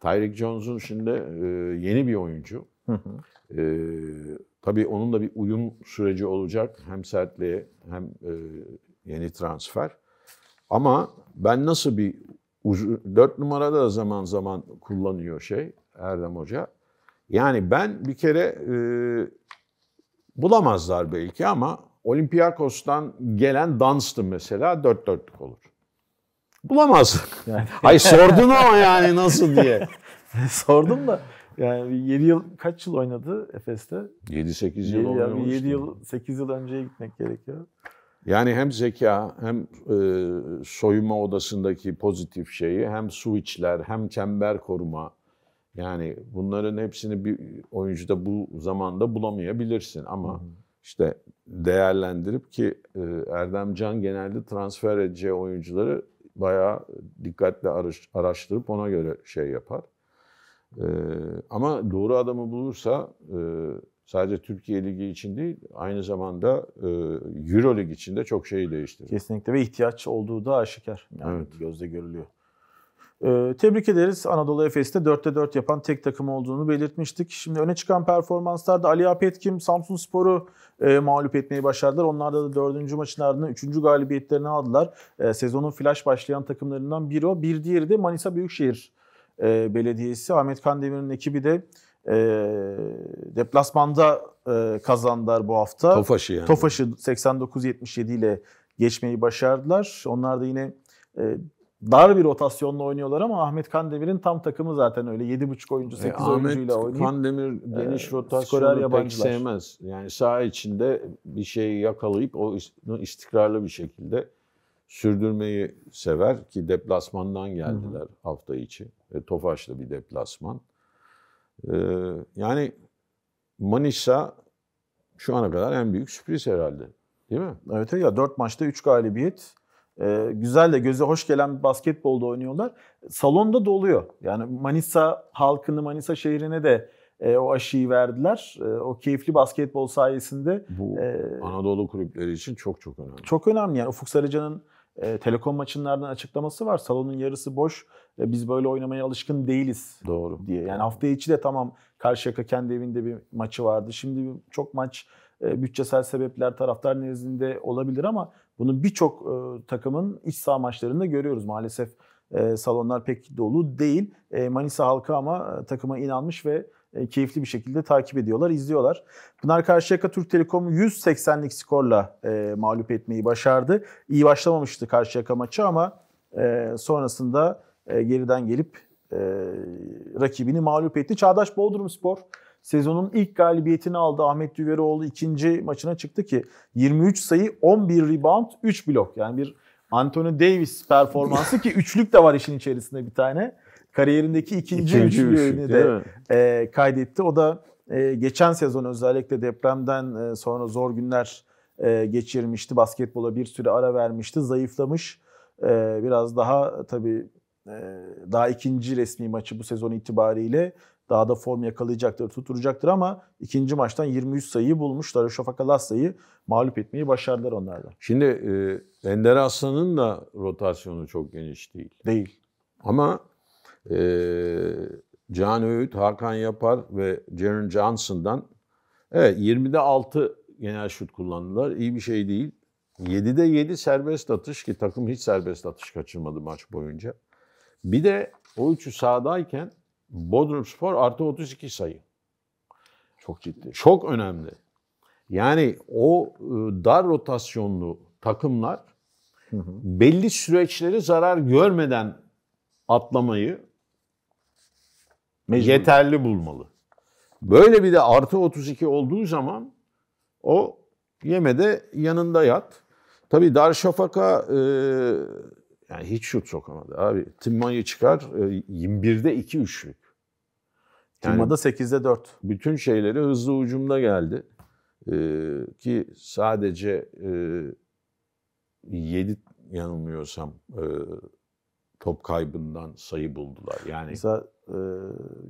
Tyreek Jones'un şimdi e, yeni bir oyuncu. Hı hı. E, tabii onun da bir uyum süreci olacak. Hem sertliğe hem e, yeni transfer. Ama ben nasıl bir uzun, 4 numarada da zaman zaman kullanıyor şey Erdem Hoca. Yani ben bir kere e, Bulamazlar belki ama Olympiakos'tan gelen Dunstan mesela 4-4'lük olur. Bulamazlar. Yani. Hayır sordun ama yani nasıl diye. Sordum da yani 7 yıl kaç yıl oynadı Efes'te? 7-8 yıl oynadı. Yani 7 yıl 8 yıl önceye gitmek gerekiyor. Yani hem zeka hem e, soyunma odasındaki pozitif şeyi hem switchler hem çember koruma yani bunların hepsini bir oyuncuda bu zamanda bulamayabilirsin ama hı hı. işte değerlendirip ki e, Erdem Can genelde transfer edeceği oyuncuları bayağı dikkatle araştırıp ona göre şey yapar. E, ama doğru adamı bulursa e, sadece Türkiye Ligi için değil aynı zamanda Euro Lig için de çok şeyi değiştirir. Kesinlikle ve ihtiyaç olduğu da aşikar. Yani evet. gözde görülüyor. Ee, tebrik ederiz. Anadolu Efes'te 4'te 4 yapan tek takım olduğunu belirtmiştik. Şimdi öne çıkan performanslarda Ali Apetkim, Samsun Spor'u e, mağlup etmeyi başardılar. Onlar da dördüncü maçın ardından üçüncü galibiyetlerini aldılar. E, sezonun flash başlayan takımlarından biri o. Bir diğeri de Manisa Büyükşehir e, Belediyesi. Ahmet Kandemir'in ekibi de e, deplasmanda e, kazandılar bu hafta. Tofaş'ı yani. Tofaş'ı 89-77 ile geçmeyi başardılar. Onlar da yine e, dar bir rotasyonla oynuyorlar ama Ahmet Kandemir'in tam takımı zaten öyle 7,5 oyuncu 8 e, Ahmet oyuncuyla oynayıp Kandemir e, geniş e, rotasyonu pek yabancılar. sevmez. Yani sağ içinde bir şeyi yakalayıp o istikrarlı bir şekilde sürdürmeyi sever ki deplasmandan geldiler Hı-hı. hafta içi. E, Tofaş'ta bir deplasman. E, yani Manisa şu ana kadar en büyük sürpriz herhalde. Değil mi? Evet ya 4 maçta 3 galibiyet e, güzel de göze hoş gelen bir basketbolda oynuyorlar. Salonda doluyor. Yani Manisa halkını, Manisa şehrine de e, o aşıyı verdiler. E, o keyifli basketbol sayesinde. Bu e, Anadolu kulüpleri için çok çok önemli. Çok önemli. Yani Ufuk Sarıcan'ın e, telekom maçınlardan açıklaması var. Salonun yarısı boş. E, biz böyle oynamaya alışkın değiliz. Doğru. Diye. Yani hafta içi de tamam Karşıyaka kendi evinde bir maçı vardı. Şimdi çok maç e, bütçesel sebepler taraftar nezdinde olabilir ama bunu birçok e, takımın iç saha maçlarında görüyoruz maalesef. E, salonlar pek dolu değil. E, Manisa halkı ama e, takıma inanmış ve e, keyifli bir şekilde takip ediyorlar, izliyorlar. Pınar Karşıyaka Türk Telekom'u 180'lik skorla e, mağlup etmeyi başardı. İyi başlamamıştı Karşıyaka maçı ama e, sonrasında e, geriden gelip e, rakibini mağlup etti. Çağdaş Bodrum Spor Sezonun ilk galibiyetini aldı Ahmet Düveroğlu ikinci maçına çıktı ki 23 sayı 11 rebound 3 blok. Yani bir Anthony Davis performansı ki üçlük de var işin içerisinde bir tane. Kariyerindeki ikinci, ikinci üçlüğünü de e, kaydetti. O da e, geçen sezon özellikle depremden e, sonra zor günler e, geçirmişti. Basketbola bir süre ara vermişti. Zayıflamış. E, biraz daha tabii e, daha ikinci resmi maçı bu sezon itibariyle daha da form yakalayacaktır, tuturacaktır ama ikinci maçtan 23 sayı bulmuşlar. Darüşşafaka Lassa'yı mağlup etmeyi başardılar onlar da. Şimdi e, Ender Aslan'ın da rotasyonu çok geniş değil. Değil. Ama e, Can Öğüt, Hakan Yapar ve Jaren Johnson'dan evet 20'de 6 genel şut kullandılar. İyi bir şey değil. 7'de 7 serbest atış ki takım hiç serbest atış kaçırmadı maç boyunca. Bir de o üçü sahadayken Bodrum Spor artı 32 sayı. Çok ciddi. Çok önemli. Yani o e, dar rotasyonlu takımlar hı hı. belli süreçleri zarar görmeden atlamayı Mecbur. yeterli bulmalı. Böyle bir de artı 32 olduğu zaman o yemede yanında yat. Tabii Darüşşafaka e, yani hiç şut sokamadı abi. Timma'yı çıkar 21'de e, 2 üçlük. Yani Timma'da 8'de 4. Bütün şeyleri hızlı ucumda geldi. Ee, ki sadece e, 7 yanılmıyorsam e, top kaybından sayı buldular. Yani Mesela e,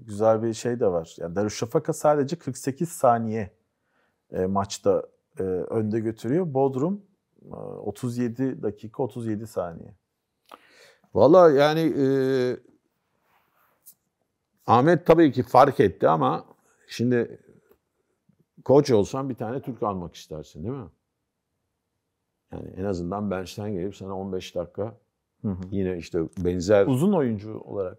güzel bir şey de var. Yani Darüşşafaka sadece 48 saniye e, maçta e, önde götürüyor. Bodrum e, 37 dakika 37 saniye. Valla yani e, Ahmet tabii ki fark etti ama şimdi koç olsan bir tane Türk almak istersin değil mi? Yani en azından Bençten gelip sana 15 dakika hı hı. yine işte benzer... Uzun oyuncu olarak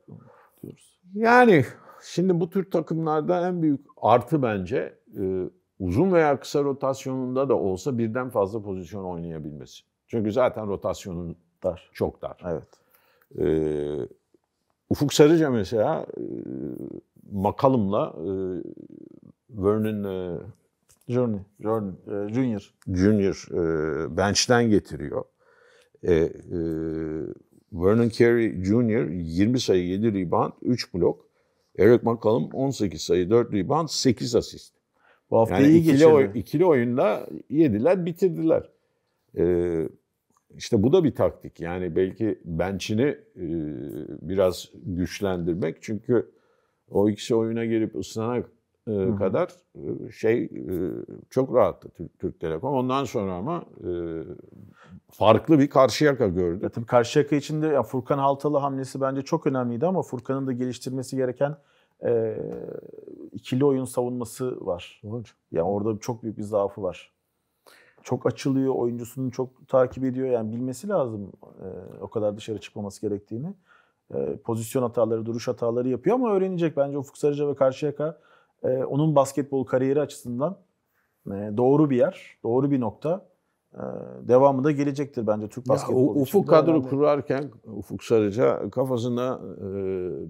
diyoruz. Yani şimdi bu tür takımlarda en büyük artı bence e, uzun veya kısa rotasyonunda da olsa birden fazla pozisyon oynayabilmesi. Çünkü zaten rotasyonun dar. çok dar. Evet. Ee, Ufuk Sarıca mesela e, makalımla e, Vernon e, Junior, Junior. Junior e, bench'ten getiriyor. E, e, Vernon Carey Jr. 20 sayı 7 rebound 3 blok. Eric McCallum 18 sayı 4 rebound 8 asist. Bu hafta yani iyi ikili, oy, ikili oyunda yediler bitirdiler. E, işte bu da bir taktik. Yani belki bençini e, biraz güçlendirmek. Çünkü o ikisi oyuna girip ısınana e, kadar e, şey çok rahattı Türk, Telekom. Ondan sonra ama farklı bir Karşıyaka gördü. Ya tabii Karşıyaka için de Furkan Haltalı hamlesi bence çok önemliydi ama Furkan'ın da geliştirmesi gereken ikili oyun savunması var. Yani orada çok büyük bir zaafı var çok açılıyor, oyuncusunu çok takip ediyor. Yani bilmesi lazım e, o kadar dışarı çıkmaması gerektiğini. E, pozisyon hataları, duruş hataları yapıyor ama öğrenecek. Bence Ufuk Sarıca ve Karşıyaka e, onun basketbol kariyeri açısından e, doğru bir yer, doğru bir nokta. E, devamı da gelecektir bence Türk basketbolu için. Ufuk kadro önemli. kurarken Ufuk Sarıca kafasında e,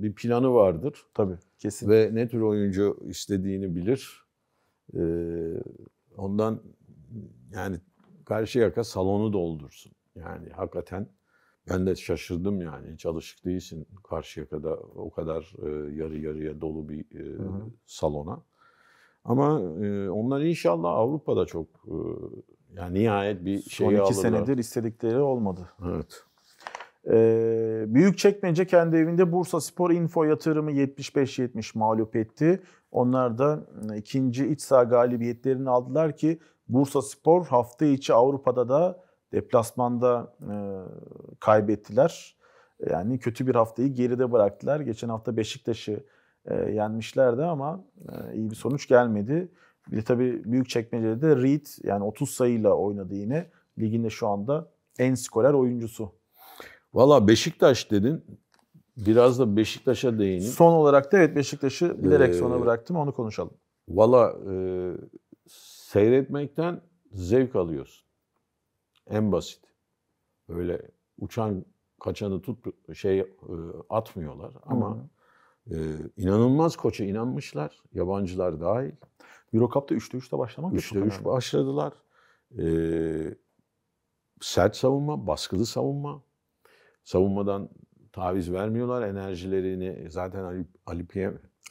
bir planı vardır. Tabii, kesin. Ve ne tür oyuncu istediğini bilir. E, ondan yani karşı yaka salonu doldursun. Yani hakikaten ben de şaşırdım yani. Hiç alışık değilsin karşı yakada o kadar e, yarı yarıya dolu bir e, salona. Ama e, onlar inşallah Avrupa'da çok e, yani nihayet bir şey alırlar. Son iki senedir istedikleri olmadı. Evet. Ee, büyük çekmece kendi evinde Bursa Spor Info yatırımı 75-70 mağlup etti. Onlar da e, ikinci iç saha galibiyetlerini aldılar ki Bursa Spor hafta içi Avrupa'da da deplasmanda e, kaybettiler. Yani kötü bir haftayı geride bıraktılar. Geçen hafta Beşiktaş'ı e, yenmişlerdi ama e, iyi bir sonuç gelmedi. Bir de tabii büyük çekmecede de Reed yani 30 sayıyla oynadı yine. Ligin şu anda en skorer oyuncusu. Valla Beşiktaş dedin. Biraz da Beşiktaş'a değineyim. Son olarak da evet Beşiktaş'ı bilerek ee, sona bıraktım onu konuşalım. Valla e, seyretmekten zevk alıyorsun. En basit. Böyle uçan kaçanı tut şey e, atmıyorlar ama e, inanılmaz koça inanmışlar yabancılar dahil. Eurocup'ta 3'te 3'te başlamak 3'te 3 başladılar. E, sert savunma, baskılı savunma. Savunmadan taviz vermiyorlar enerjilerini. Zaten Ali, Ali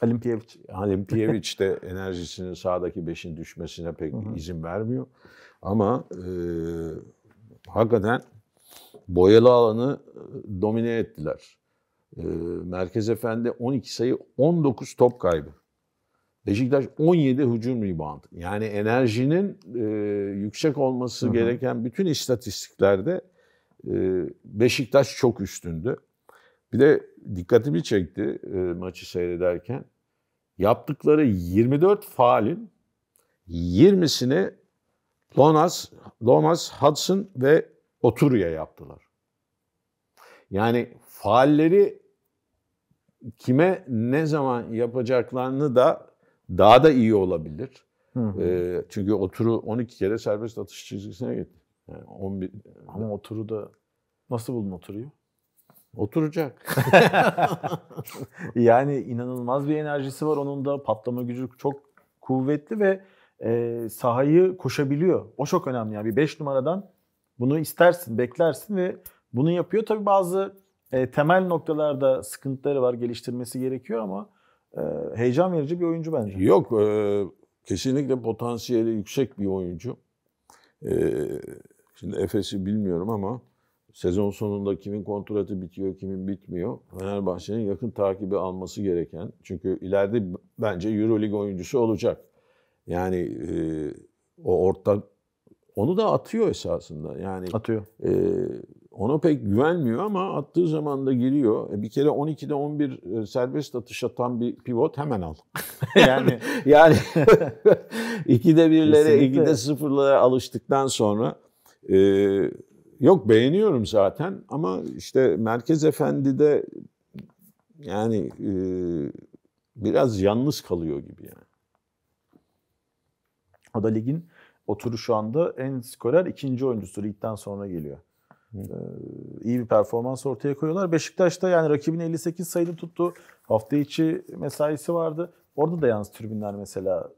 Halimpiyeviç. Halimpiyeviç de enerjisinin sağdaki beşin düşmesine pek Hı-hı. izin vermiyor. Ama e, hakikaten boyalı alanı e, domine ettiler. E, Merkez Efendi 12 sayı 19 top kaybı. Beşiktaş 17 hücum rebound. Yani enerjinin e, yüksek olması Hı-hı. gereken bütün istatistiklerde e, Beşiktaş çok üstündü. Bir de dikkatimi çekti e, maçı seyrederken. Yaptıkları 24 faalin 20'sini Lonas, Lomas, Hudson ve Oturu'ya yaptılar. Yani faalleri kime ne zaman yapacaklarını da daha da iyi olabilir. Hı hı. E, çünkü Oturu 12 kere serbest atış çizgisine gitti. Yani 11 Ama Oturu da nasıl buldun Oturu'yu? Oturacak. yani inanılmaz bir enerjisi var onun da. Patlama gücü çok kuvvetli ve e, sahayı koşabiliyor. O çok önemli. Yani bir 5 numaradan bunu istersin, beklersin ve bunu yapıyor. Tabii bazı e, temel noktalarda sıkıntıları var, geliştirmesi gerekiyor ama e, heyecan verici bir oyuncu bence. Yok, e, kesinlikle potansiyeli yüksek bir oyuncu. E, şimdi Efes'i bilmiyorum ama Sezon sonunda kimin kontratı bitiyor, kimin bitmiyor. Fenerbahçe'nin yakın takibi alması gereken. Çünkü ileride bence Euroleague oyuncusu olacak. Yani e, o orta, onu da atıyor esasında. Yani atıyor. E, ona pek güvenmiyor ama attığı zaman da giriyor. E, bir kere 12'de 11 e, serbest atış atan bir pivot hemen al. yani yani 2'de 1'lere, 2'de sıfırlara alıştıktan sonra e, Yok beğeniyorum zaten ama işte Merkez Efendi de yani e, biraz yalnız kalıyor gibi yani. O da ligin oturu şu anda en skorer ikinci oyuncusu ligden sonra geliyor. Ee, iyi bir performans ortaya koyuyorlar. Beşiktaş'ta yani rakibini 58 sayıda tuttu. Hafta içi mesaisi vardı. Orada da yalnız tribünler mesela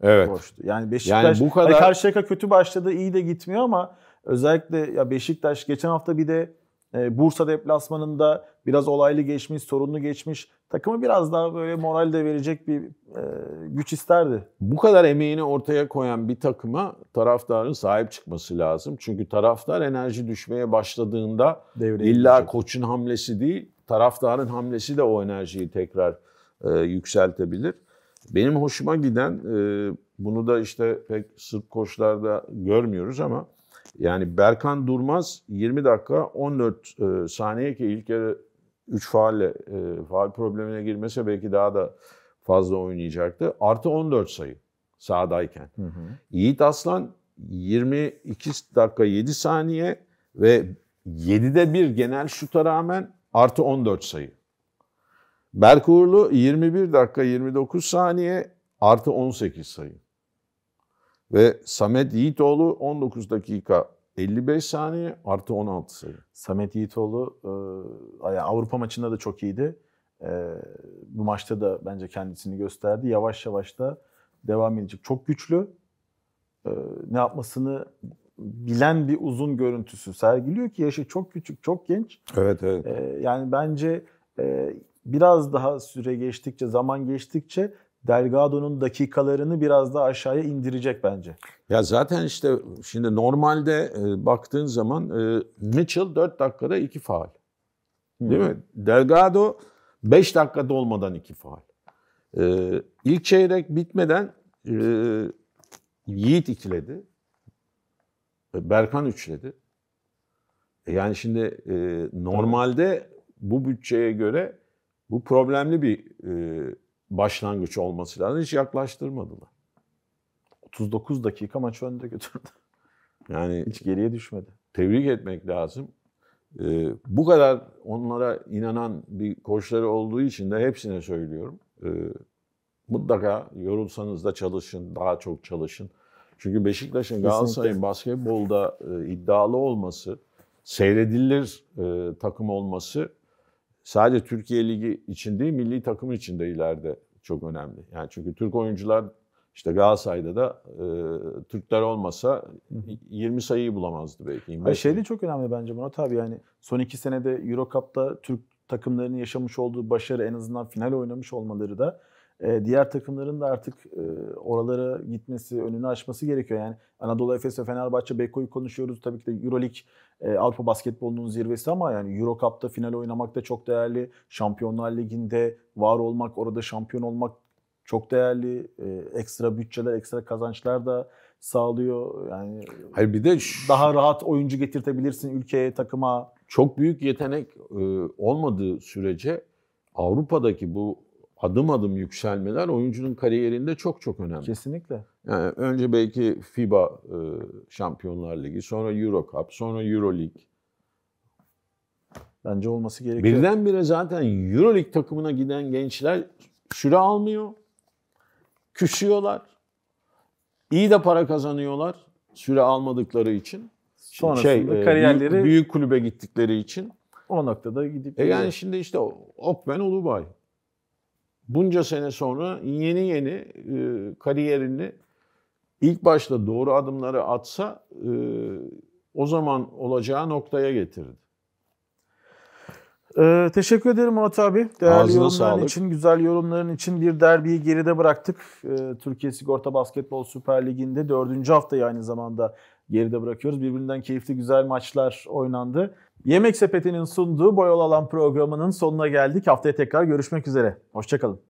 evet. boştu. Yani Beşiktaş yani bu kadar... Karşıyaka kötü başladı, iyi de gitmiyor ama Özellikle ya Beşiktaş geçen hafta bir de e, Bursa deplasmanında biraz olaylı geçmiş, sorunlu geçmiş. Takımı biraz daha böyle moral de verecek bir e, güç isterdi. Bu kadar emeğini ortaya koyan bir takıma taraftarın sahip çıkması lazım. Çünkü taraftar enerji düşmeye başladığında Devreye illa gidecek. koçun hamlesi değil, taraftarın hamlesi de o enerjiyi tekrar e, yükseltebilir. Benim hoşuma giden, e, bunu da işte pek Sırp koçlarda görmüyoruz ama yani Berkan Durmaz 20 dakika 14 e, saniye ki ilk yarı 3 faalle e, faal problemine girmese belki daha da fazla oynayacaktı. Artı 14 sayı sahadayken. Hı hı. Yiğit Aslan 22 dakika 7 saniye ve 7'de bir genel şuta rağmen artı 14 sayı. Berk Uğurlu 21 dakika 29 saniye artı 18 sayı. Ve Samet Yiğitoğlu 19 dakika 55 saniye artı 16 sayı. Samet Yiğitoğlu e, Avrupa maçında da çok iyiydi. E, bu maçta da bence kendisini gösterdi. Yavaş yavaş da devam edecek. Çok güçlü. E, ne yapmasını bilen bir uzun görüntüsü sergiliyor ki yaşı çok küçük, çok genç. Evet, evet. E, yani bence e, biraz daha süre geçtikçe, zaman geçtikçe Delgado'nun dakikalarını biraz daha aşağıya indirecek bence. Ya zaten işte şimdi normalde e, baktığın zaman e, Mitchell 4 dakikada 2 faal. Değil hmm. mi? Delgado 5 dakikada olmadan 2 faal. E, ilk çeyrek bitmeden e, Yiğit ikiledi. E, Berkan üçledi. E, yani şimdi e, normalde bu bütçeye göre bu problemli bir e, başlangıç olması lazım. Hiç yaklaştırmadılar. 39 dakika maç önde götürdü. Yani hiç geriye düşmedi. Tebrik etmek lazım. Ee, bu kadar onlara inanan bir koçları olduğu için de hepsine söylüyorum. Ee, mutlaka yorulsanız da çalışın, daha çok çalışın. Çünkü Beşiktaş'ın Galatasaray'ın basketbolda e, iddialı olması, seyredilir e, takım olması sadece Türkiye Ligi için değil, milli takım için de ileride çok önemli. Yani çünkü Türk oyuncular işte Galatasaray'da da e, Türkler olmasa 20 sayıyı bulamazdı belki. Hayır, şey de çok önemli bence buna tabii yani son iki senede Euro Cup'ta Türk takımlarının yaşamış olduğu başarı en azından final oynamış olmaları da e, diğer takımların da artık e, oralara gitmesi, önünü açması gerekiyor. Yani Anadolu Efes ve Fenerbahçe, Beko'yu konuşuyoruz. Tabii ki de Euroleague e, Avrupa basketbolunun zirvesi ama yani Euro Cup'ta final oynamak da çok değerli. Şampiyonlar Ligi'nde var olmak, orada şampiyon olmak çok değerli. E, ekstra bütçeler, ekstra kazançlar da sağlıyor. Yani Hayır bir de daha rahat oyuncu getirtebilirsin ülkeye, takıma. Çok büyük yetenek e, olmadığı sürece Avrupa'daki bu adım adım yükselmeler oyuncunun kariyerinde çok çok önemli. Kesinlikle. Yani önce belki FIBA e, Şampiyonlar Ligi, sonra Euro Cup, sonra Euro Lig. Bence olması gerekiyor. Birdenbire zaten Euro Lig takımına giden gençler süre almıyor. Küsüyorlar. İyi de para kazanıyorlar süre almadıkları için. Sonrasında şey, e, kariyerleri büyük, büyük kulübe gittikleri için. O noktada gidip... E yani şimdi işte Okben Ulubay, bunca sene sonra yeni yeni e, kariyerini ilk başta doğru adımları atsa e, o zaman olacağı noktaya getirdi. Ee, teşekkür ederim Murat abi. Değerli Ağzına yorumların sağlık. için, güzel yorumların için bir derbiyi geride bıraktık. Ee, Türkiye Sigorta Basketbol Süper Ligi'nde dördüncü haftayı aynı zamanda geride bırakıyoruz. Birbirinden keyifli güzel maçlar oynandı. Yemek Sepeti'nin sunduğu Boyol Alan programının sonuna geldik. Haftaya tekrar görüşmek üzere. Hoşçakalın.